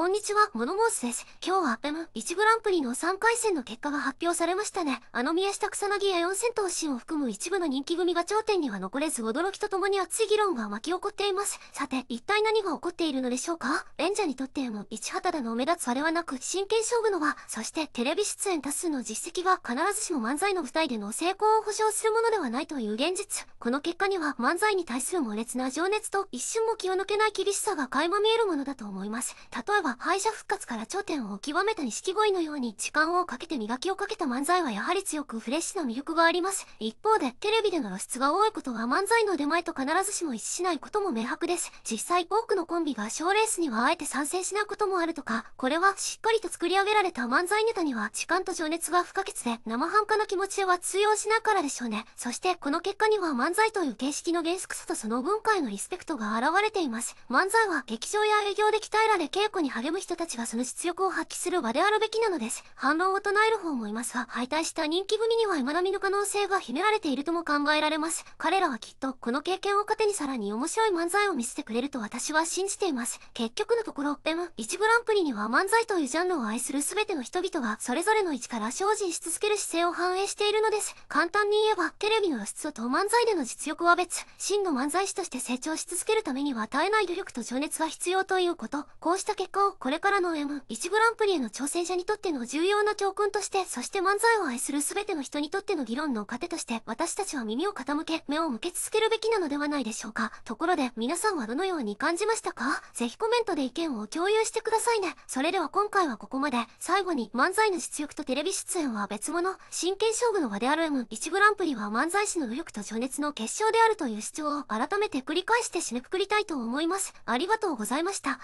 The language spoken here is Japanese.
こんにちは、モノモースです。今日は、m ム1グランプリの3回戦の結果が発表されましたね。あの宮下草薙や4戦闘シーンを含む一部の人気組が頂点には残れず驚きとともに熱い議論が巻き起こっています。さて、一体何が起こっているのでしょうか演者にとっても、一畑田の目立つあれはなく、真剣勝負のは、そしてテレビ出演多数の実績が必ずしも漫才の舞台での成功を保証するものではないという現実。この結果には、漫才に対する猛烈な情熱と、一瞬も気を抜けない厳しさが垣間見えるものだと思います。例えばは敗者復活から頂点を極めた錦鯉のように時間をかけて磨きをかけた漫才はやはり強くフレッシュな魅力があります。一方で、テレビでの露出が多いことは漫才の出前と必ずしも一致しないことも明白です。実際多くのコンビが賞レースにはあえて参戦しないこともあるとか、これはしっかりと作り上げられた漫才ネタには時間と情熱が不可欠で、生半可な気持ちは通用しないからでしょうね。そしてこの結果には漫才という形式の原則さとその文化へのリスペクトが現れています。漫才は劇場や営業で鍛えられ稽古に励む人たちはその実力を発揮する場であるべきなのです。反論を唱える方もいますが、敗退した人気組には未だみの可能性が秘められているとも考えられます。彼らはきっと、この経験を糧にさらに面白い漫才を見せてくれると私は信じています。結局のところ、でも、1グランプリには漫才というジャンルを愛する全ての人々が、それぞれの位置から精進し続ける姿勢を反映しているのです。簡単に言えば、テレビの露出と漫才での実力は別、真の漫才師として成長し続けるためには絶えない努力と情熱が必要ということ、こうした結果をこれからの M1 グランプリへの挑戦者にとっての重要な教訓として、そして漫才を愛する全ての人にとっての議論の糧として、私たちは耳を傾け、目を向け続けるべきなのではないでしょうか。ところで、皆さんはどのように感じましたかぜひコメントで意見を共有してくださいね。それでは今回はここまで。最後に、漫才の実力とテレビ出演は別物。真剣勝負の場である M1 グランプリは漫才師の努力と情熱の結晶であるという主張を改めて繰り返して締めくくりたいと思います。ありがとうございました。